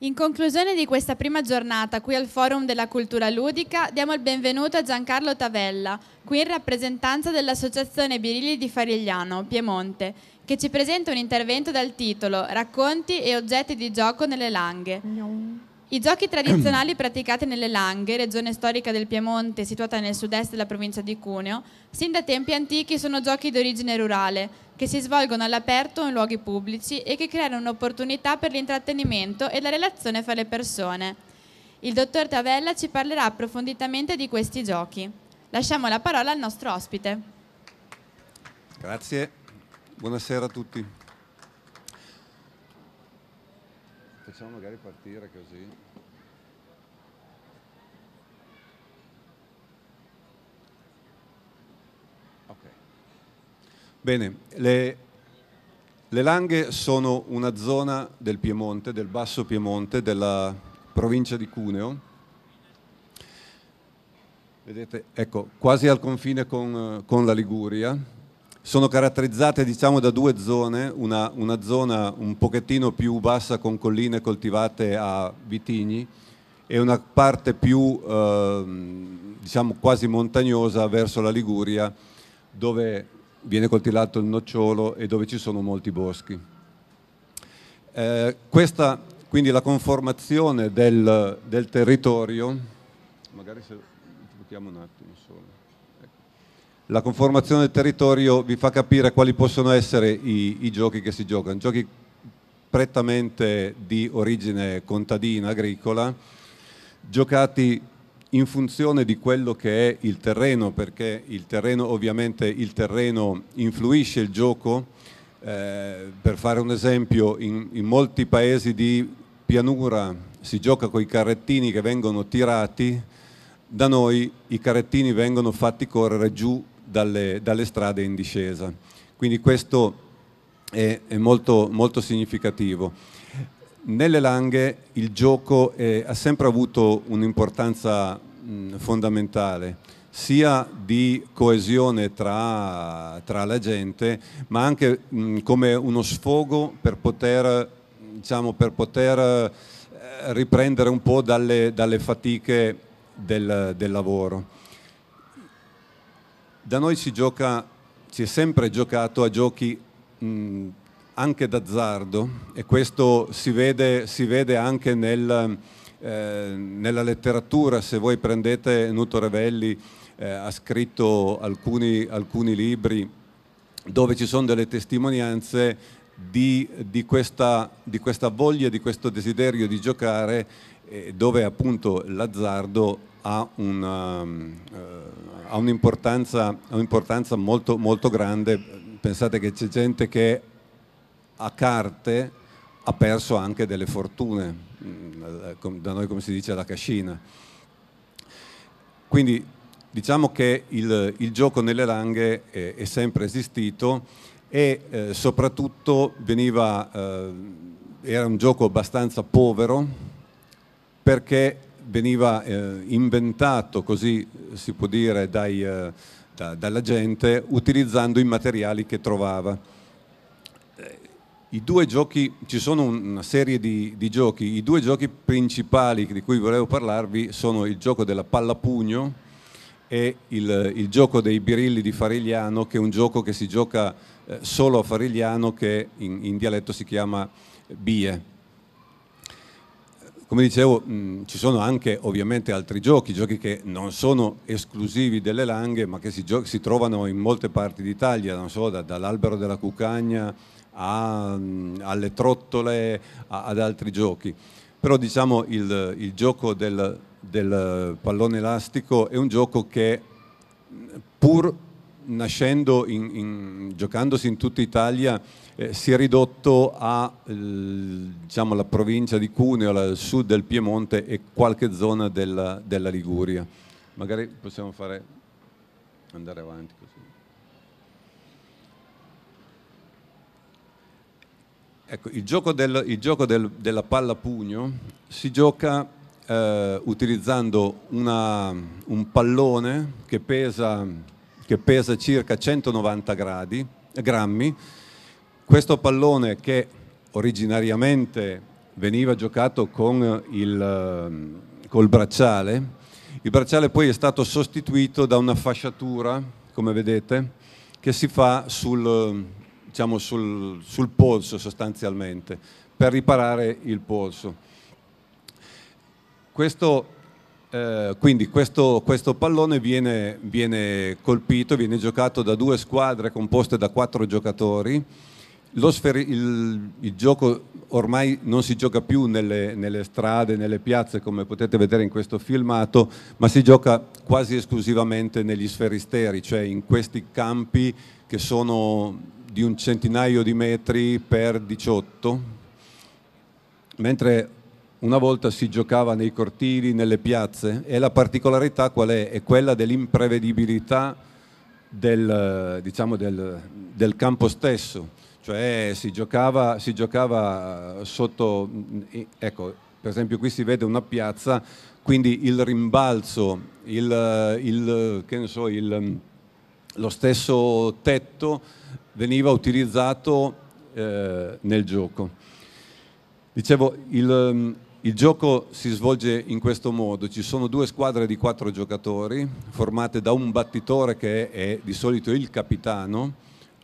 In conclusione di questa prima giornata qui al Forum della Cultura Ludica diamo il benvenuto a Giancarlo Tavella, qui in rappresentanza dell'Associazione Birilli di Farigliano, Piemonte, che ci presenta un intervento dal titolo Racconti e oggetti di gioco nelle langhe. No. I giochi tradizionali praticati nelle Langhe, regione storica del Piemonte situata nel sud-est della provincia di Cuneo, sin da tempi antichi sono giochi di origine rurale, che si svolgono all'aperto in luoghi pubblici e che creano un'opportunità per l'intrattenimento e la relazione fra le persone. Il dottor Tavella ci parlerà approfonditamente di questi giochi. Lasciamo la parola al nostro ospite. Grazie, buonasera a tutti. possiamo magari partire così. Okay. Bene, le, le Langhe sono una zona del Piemonte, del Basso Piemonte, della provincia di Cuneo, Vedete, ecco, quasi al confine con, eh, con la Liguria, sono caratterizzate diciamo, da due zone, una, una, zona un pochettino più bassa con colline coltivate a vitigni e una parte più eh, diciamo, quasi montagnosa verso la Liguria dove viene coltivato il nocciolo e dove ci sono molti boschi. Eh, questa quindi la conformazione del, del territorio, magari se lo un attimo solo la conformazione del territorio vi fa capire quali possono essere i, i giochi che si giocano, giochi prettamente di origine contadina, agricola, giocati in funzione di quello che è il terreno, perché il terreno ovviamente il terreno influisce il gioco. Eh, per fare un esempio, in, in molti paesi di pianura si gioca con i carrettini che vengono tirati, da noi i carrettini vengono fatti correre giù dalle, dalle strade in discesa. Quindi questo è, è molto, molto significativo. Nelle Langhe il gioco è, ha sempre avuto un'importanza fondamentale, sia di coesione tra, tra, la gente, ma anche mh, come uno sfogo per poter, diciamo, per poter eh, riprendere un po' dalle, dalle fatiche del, del lavoro. Da noi si gioca, si è sempre giocato a giochi mh, anche d'azzardo e questo si vede, si vede anche nel, eh, nella letteratura, se voi prendete Nuto Revelli eh, ha scritto alcuni, alcuni, libri dove ci sono delle testimonianze di, di, questa, di questa voglia, di questo desiderio di giocare eh, dove appunto l'azzardo Ehm, eh, ha un'importanza un un molto, molto grande. Pensate che c'è gente che a carte ha perso anche delle fortune, mm, eh, da noi come si dice la cascina. Quindi diciamo che il, il gioco nelle langhe è, è sempre esistito e eh, soprattutto veniva, eh, era un gioco abbastanza povero perché veniva eh, inventato, così si può dire, dai, eh, da, dalla gente utilizzando i materiali che trovava. Eh, I due giochi, ci sono una serie di, di, giochi, i due giochi principali di cui volevo parlarvi sono il gioco della pallapugno e il, il gioco dei birilli di Farigliano, che è un gioco che si gioca eh, solo a Farigliano, che in, in dialetto si chiama bie come dicevo, mh, mm, ci sono anche ovviamente altri giochi, giochi che non sono esclusivi delle Langhe, ma che si, si trovano in molte parti d'Italia, non so, da, dall'albero della cucagna a, mh, mm, alle trottole, a, ad altri giochi. Però diciamo il, il gioco del, del pallone elastico è un gioco che mm, pur nascendo, in, in, giocandosi in tutta Italia, eh, si è ridotto alla eh, diciamo, provincia di Cuneo, al sud del Piemonte e qualche zona della, della Liguria. Magari possiamo fare, andare avanti così. Ecco, il gioco, del, il gioco del, della palla pugno si gioca eh, utilizzando una, un pallone che pesa, che pesa circa 190 gradi, grammi questo pallone che originariamente veniva giocato con il, ehm, col bracciale, il bracciale poi è stato sostituito da una fasciatura, come vedete, che si fa sul, diciamo sul, sul polso sostanzialmente, per riparare il polso. Questo eh, quindi questo, questo pallone viene, viene, colpito, viene giocato da due squadre composte da quattro giocatori sferi- il, il, gioco ormai non si gioca più nelle, nelle, strade, nelle piazze come potete vedere in questo filmato, ma si gioca quasi esclusivamente negli sferisteri, cioè in questi campi che sono di un centinaio di metri per 18, mentre una volta si giocava nei cortili, nelle piazze e la particolarità qual è? È quella dell'imprevedibilità del, diciamo, del, del campo stesso cioè si giocava, si giocava eh, sotto, mm, ecco, per esempio qui si vede una piazza, quindi il rimbalzo, il, eh, il, so, il, mm, lo stesso tetto veniva utilizzato eh, nel gioco. Dicevo, il, mm, il gioco si svolge in questo modo, ci sono due squadre di quattro giocatori formate da un battitore che è di solito il capitano,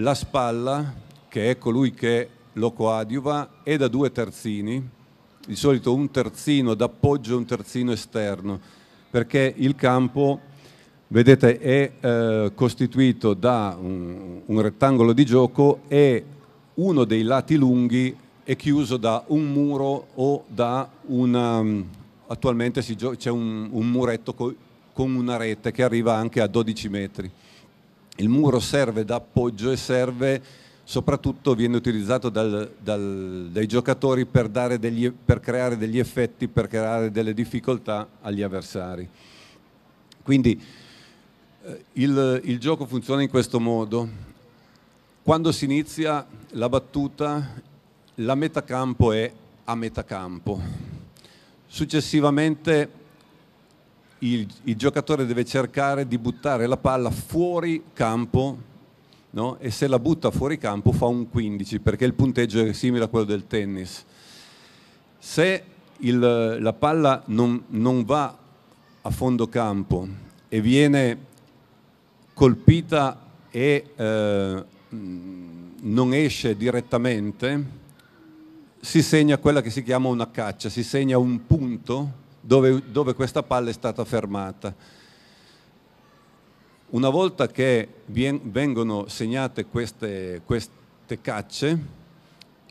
la spalla che è colui che lo coadiuva, è da due terzini, di solito un terzino d'appoggio e un terzino esterno, perché il campo, vedete, è eh, costituito da un, un rettangolo di gioco e uno dei lati lunghi è chiuso da un muro o da una... Um, attualmente c'è un, un, muretto co con una rete che arriva anche a 12 metri. Il muro serve da appoggio e serve soprattutto viene utilizzato dal, dal, dai giocatori per, degli, per, creare degli effetti, per creare delle difficoltà agli avversari. Quindi eh, il, il gioco funziona in questo modo. Quando si inizia la battuta, la metacampo è a metacampo. Successivamente il, il giocatore deve cercare di buttare la palla fuori campo no? e se la butta fuori campo fa un 15 perché il punteggio è simile a quello del tennis. Se il, la palla non, non va a fondo campo e viene colpita e eh, non esce direttamente, si segna quella che si chiama una caccia, si segna un punto dove, dove questa palla è stata fermata una volta che vengono segnate queste, queste cacce,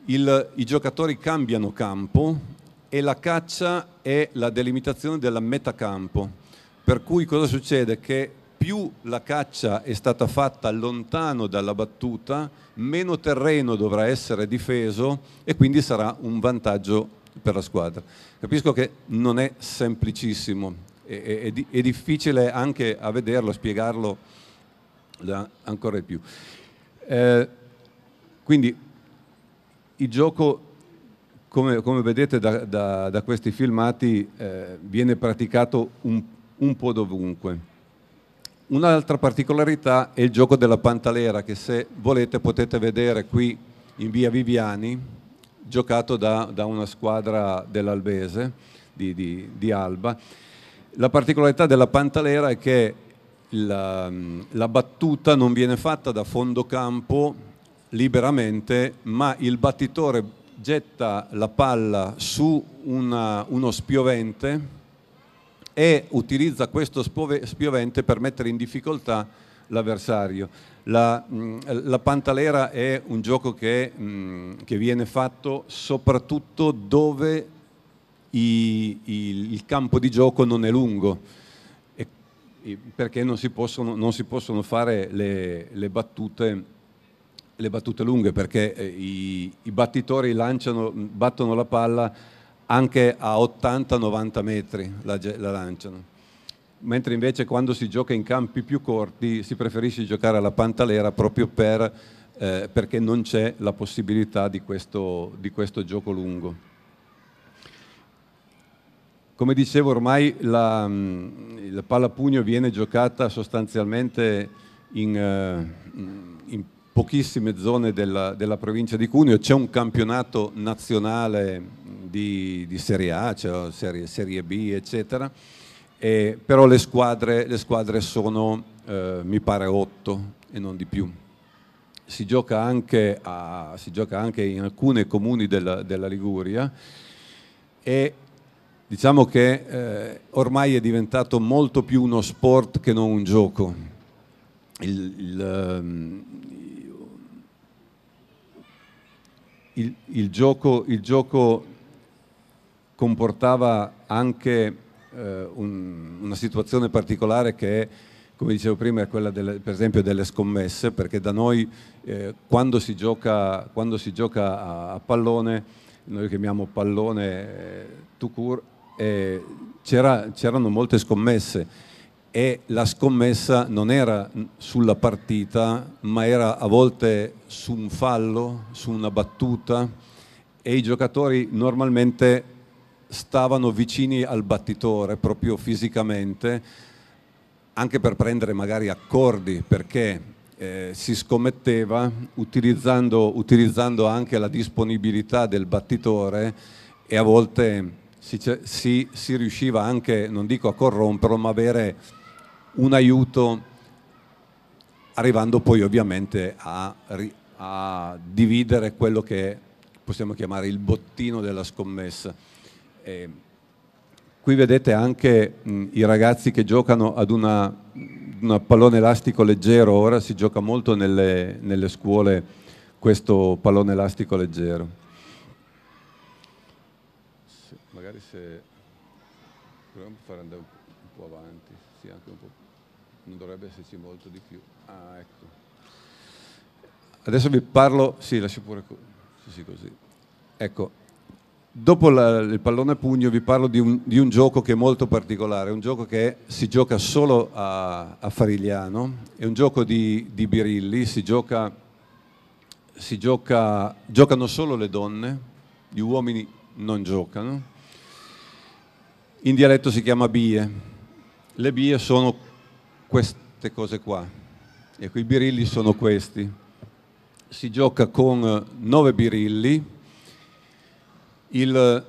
il, i giocatori cambiano campo e la caccia è la delimitazione della metacampo. Per cui cosa succede? Che più la caccia è stata fatta lontano dalla battuta, meno terreno dovrà essere difeso e quindi sarà un vantaggio per la squadra. Capisco che non è semplicissimo, è, è, è difficile anche a vederlo, spiegarlo ancora di più. Eh, quindi il gioco, come, come vedete da, da, da, questi filmati, eh, viene praticato un, un po' dovunque. Un'altra particolarità è il gioco della pantalera che se volete potete vedere qui in via Viviani, giocato da, da una squadra dell'Albese di, di, di Alba la particolarità della pantalera è che la, la battuta non viene fatta da fondo campo liberamente, ma il battitore getta la palla su una, uno spiovente e utilizza questo spiovente per mettere in difficoltà l'avversario. La, la, pantalera è un gioco che, che viene fatto soprattutto dove i, i, il campo di gioco non è lungo e, e perché non si possono, non si possono fare le, le, battute, le, battute, lunghe perché eh, i, i battitori lanciano, battono la palla anche a 80-90 metri la, la lanciano mentre invece quando si gioca in campi più corti si preferisce giocare alla pantalera proprio per, eh, perché non c'è la possibilità di questo, di questo gioco lungo. Come dicevo, ormai la, mm, la pallapugno viene giocata sostanzialmente in, eh, in pochissime zone della, della, provincia di Cuneo. C'è un campionato nazionale di, di Serie A, cioè serie, serie, B, eccetera, e, però le squadre, le squadre sono, eh, mi pare, otto e non di più. Si gioca anche, a, si gioca anche in alcuni comuni della, della Liguria e Diciamo che eh, ormai è diventato molto più uno sport che non un gioco. Il, il, ehm, il, il gioco, gioco, comportava anche eh, un, una situazione particolare che è come dicevo prima, è quella delle, per esempio delle scommesse, perché da noi eh, quando, si gioca, quando, si gioca, a, a pallone, noi chiamiamo pallone eh, tout court, eh, c'erano molte scommesse e la scommessa non era sulla partita, ma era a volte su un fallo, su una battuta e i giocatori normalmente stavano vicini al battitore proprio fisicamente, anche per prendere magari accordi, perché eh, si scommetteva utilizzando, utilizzando anche la disponibilità del battitore e a volte si, si, si riusciva anche, non dico a corromperlo, ma avere un aiuto arrivando poi ovviamente a, a, dividere quello che possiamo chiamare il bottino della scommessa. E qui vedete anche mh, i ragazzi che giocano ad una, una, pallone elastico leggero, ora si gioca molto nelle, nelle scuole questo pallone elastico leggero. magari se proviamo a far andare un po', avanti, sì, anche un po', non dovrebbe esserci molto di più. Ah, ecco. Adesso vi parlo, sì, lascio pure sì, sì, così. Ecco, dopo la, il pallone a pugno vi parlo di un, di un, gioco che è molto particolare, un gioco che si gioca solo a, a Farigliano, è un gioco di, di Birilli, si gioca, si gioca, giocano solo le donne, gli uomini non giocano in dialetto si chiama bie. Le bie sono queste cose qua. Ecco, i birilli sono questi. Si gioca con nove birilli, il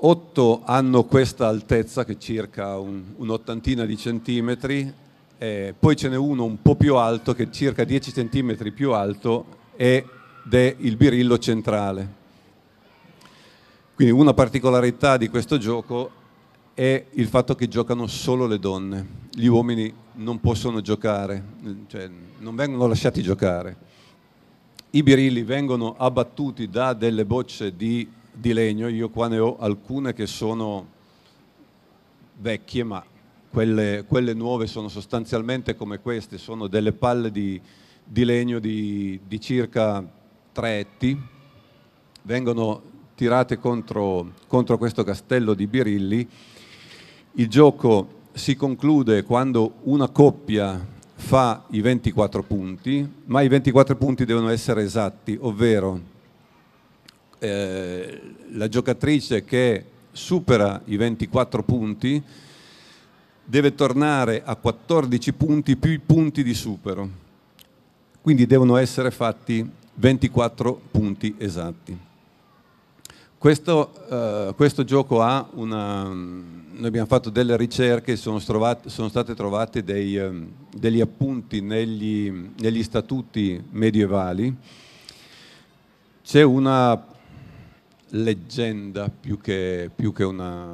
otto hanno questa altezza che è circa un'ottantina un di centimetri, eh, poi ce n'è uno un po' più alto che è circa 10 centimetri più alto ed è il birillo centrale. Quindi una particolarità di questo gioco è il fatto che giocano solo le donne, gli uomini non possono giocare, cioè non vengono lasciati giocare. I birilli vengono abbattuti da delle bocce di, di legno, io qua ne ho alcune che sono vecchie, ma quelle, quelle nuove sono sostanzialmente come queste, sono delle palle di, di legno di, di circa 3 etti, vengono tirate contro, contro questo castello di birilli il gioco si conclude quando una coppia fa i 24 punti, ma i 24 punti devono essere esatti, ovvero eh, la giocatrice che supera i 24 punti deve tornare a 14 punti più i punti di supero. Quindi devono essere fatti 24 punti esatti. Questo, eh, questo gioco ha una... Noi abbiamo fatto delle ricerche, sono, strovate, sono state trovate dei, ehm, degli appunti negli, negli statuti medievali. C'è una leggenda più che, più che una,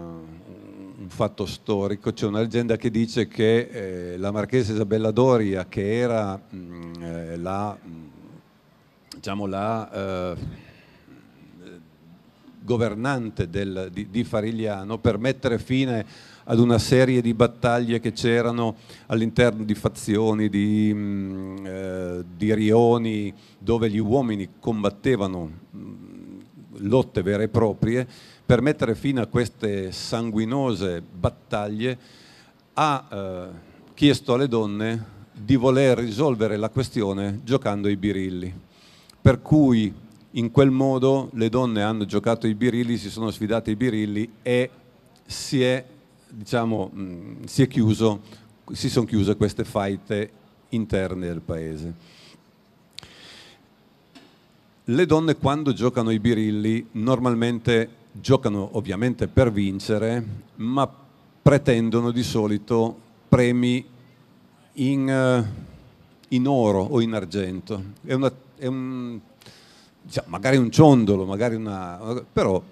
un fatto storico, c'è una leggenda che dice che eh, la marchesa Isabella Doria, che era mh, mm, eh, la, mh, mm, diciamo la eh, governante del, di, di, Farigliano per mettere fine ad una serie di battaglie che c'erano all'interno di fazioni, di, mh, mm, eh, di, rioni, dove gli uomini combattevano mh, mm, lotte vere e proprie, per mettere fine a queste sanguinose battaglie ha eh, chiesto alle donne di voler risolvere la questione giocando ai birilli. Per cui in quel modo le donne hanno giocato i birilli, si sono sfidate i birilli e si è, diciamo, mm, si è chiuso, si sono chiuse queste faite interne del paese. Le donne quando giocano i birilli normalmente giocano ovviamente per vincere, ma pretendono di solito premi in, eh, in oro o in argento. È, una, è un diciamo, magari un ciondolo, magari una, però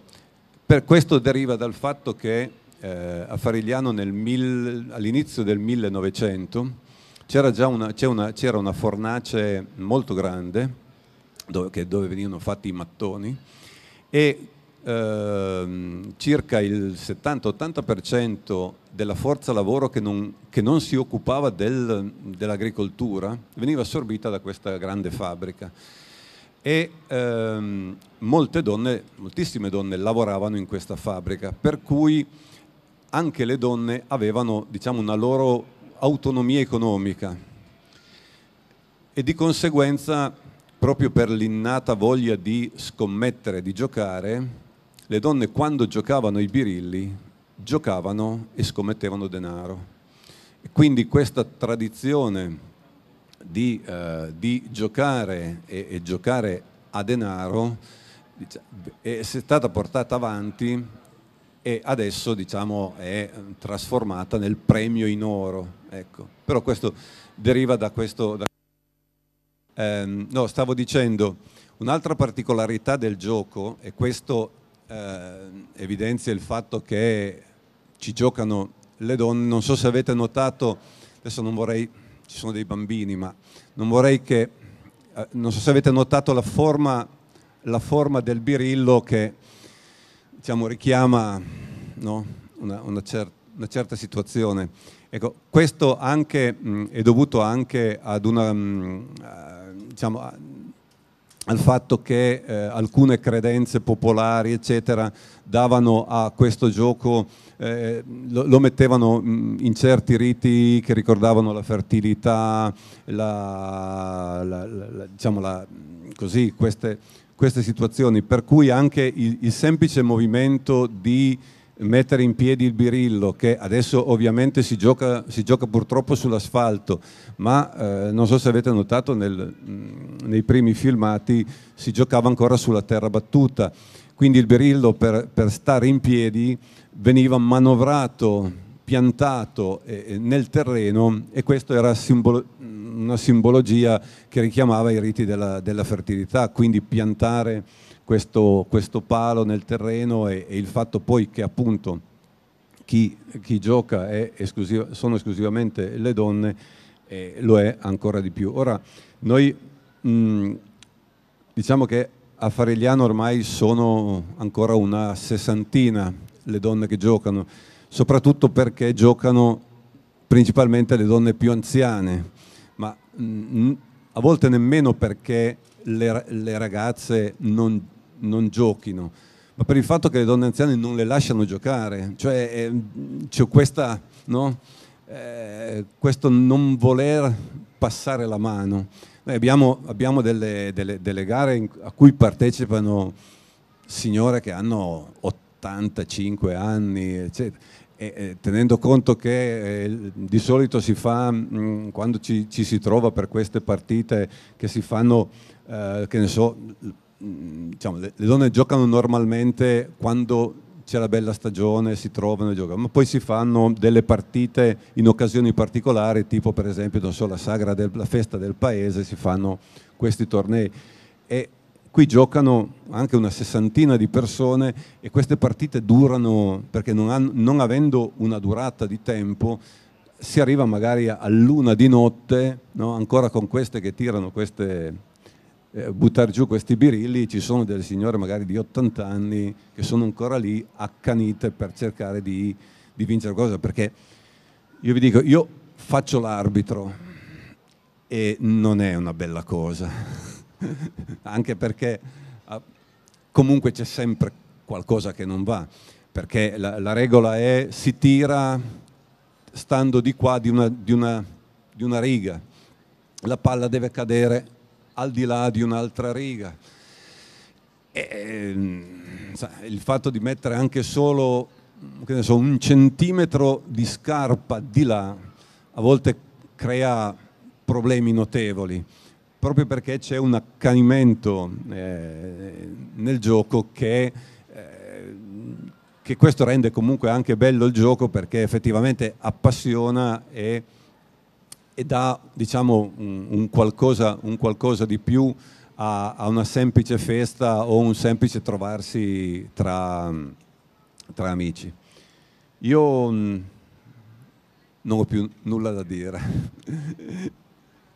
per questo deriva dal fatto che eh, a Farigliano mil, all'inizio del 1900 c'era già una, una, c'era una fornace molto grande dove, dove venivano fatti i mattoni e Ehm, circa il 70-80% della forza lavoro che non, che non si occupava del, dell'agricoltura veniva assorbita da questa grande fabbrica e ehm, molte donne, moltissime donne lavoravano in questa fabbrica, per cui anche le donne avevano diciamo, una loro autonomia economica e di conseguenza proprio per l'innata voglia di scommettere, di giocare, le donne quando giocavano ai birilli giocavano e scommettevano denaro. E quindi questa tradizione di, eh, di giocare e, e, giocare a denaro è stata portata avanti e adesso diciamo, è trasformata nel premio in oro. Ecco. Però questo deriva da questo... Da... Eh, no, stavo dicendo, un'altra particolarità del gioco, e questo eh, evidenzia il fatto che ci giocano le donne, non so se avete notato, adesso non vorrei ci sono dei bambini, ma non vorrei che, eh, non so se avete notato la forma, la forma del birillo che diciamo, richiama no? una, una, cer una, certa situazione. Ecco, questo anche, mh, è dovuto anche una, mh, uh, diciamo, a, al fatto che eh, alcune credenze popolari, eccetera, davano a questo gioco, eh, lo, lo, mettevano mm, in certi riti che ricordavano la fertilità, la, la, la, diciamo così, queste, queste, situazioni, per cui anche il, il semplice movimento di mettere in piedi il birillo che adesso ovviamente si gioca, si gioca purtroppo sull'asfalto ma eh, non so se avete notato nel, mm, nei primi filmati si giocava ancora sulla terra battuta quindi il Berillo per, per stare in piedi veniva manovrato, piantato eh, nel terreno e questa era simbolo, una simbologia che richiamava i riti della, della fertilità, quindi piantare questo, questo, palo nel terreno e, e il fatto poi che appunto chi, chi gioca esclusiva, sono esclusivamente le donne eh, lo è ancora di più. Ora, noi mh, diciamo che a Farigliano ormai sono ancora una sessantina le donne che giocano, soprattutto perché giocano principalmente le donne più anziane, ma mm, a volte nemmeno perché le, le ragazze non, non, giochino, ma per il fatto che le donne anziane non le lasciano giocare, cioè eh, c'è questa, no? eh, questo non voler passare la mano. Noi abbiamo, abbiamo delle, delle, delle, gare a cui partecipano signore che hanno 85 anni, eccetera. E, e, tenendo conto che eh, di solito si fa, mh, mm, quando ci, ci, si trova per queste partite che si fanno, eh, che ne so, mh, mm, diciamo, le, le donne giocano normalmente quando c'è la bella stagione, si trovano e giocano, ma poi si fanno delle partite in occasioni particolari, tipo per esempio so, la sagra la festa del paese, si fanno questi tornei. E qui giocano anche una sessantina di persone e queste partite durano, perché non, hanno, non avendo una durata di tempo, si arriva magari a luna di notte, no? ancora con queste che tirano queste eh, buttare giù questi birilli, ci sono delle signore magari di 80 anni che sono ancora lì accanite per cercare di, di vincere qualcosa, perché io vi dico, io faccio l'arbitro e non è una bella cosa, anche perché ah, comunque c'è sempre qualcosa che non va, perché la, la regola è si tira stando di qua di una, di, una, di una riga, la palla deve cadere al di là di un'altra riga. E, ehm, il fatto di mettere anche solo so, un centimetro di scarpa di là a volte crea problemi notevoli, proprio perché c'è un accanimento eh, nel gioco che, eh, che questo rende comunque anche bello il gioco perché effettivamente appassiona e e dà diciamo, un, un, qualcosa, un, qualcosa, di più a, a, una semplice festa o un semplice trovarsi tra, tra amici. Io mm, non ho più nulla da dire.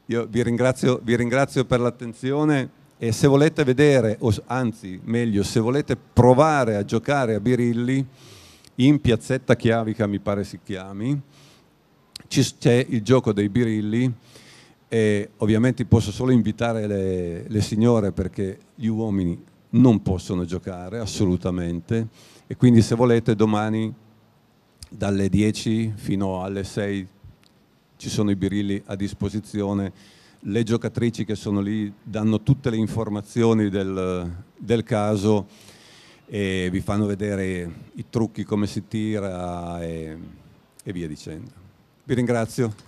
Io vi ringrazio, vi ringrazio per l'attenzione e se volete vedere, o anzi meglio, se volete provare a giocare a birilli in piazzetta Chiavica, mi pare si chiami, c'è il gioco dei birilli e ovviamente posso solo invitare le, le signore perché gli uomini non possono giocare assolutamente e quindi se volete domani dalle 10 fino alle 6 ci sono i birilli a disposizione, le giocatrici che sono lì danno tutte le informazioni del, del caso e vi fanno vedere i trucchi come si tira e, e via dicendo. Vi ringrazio.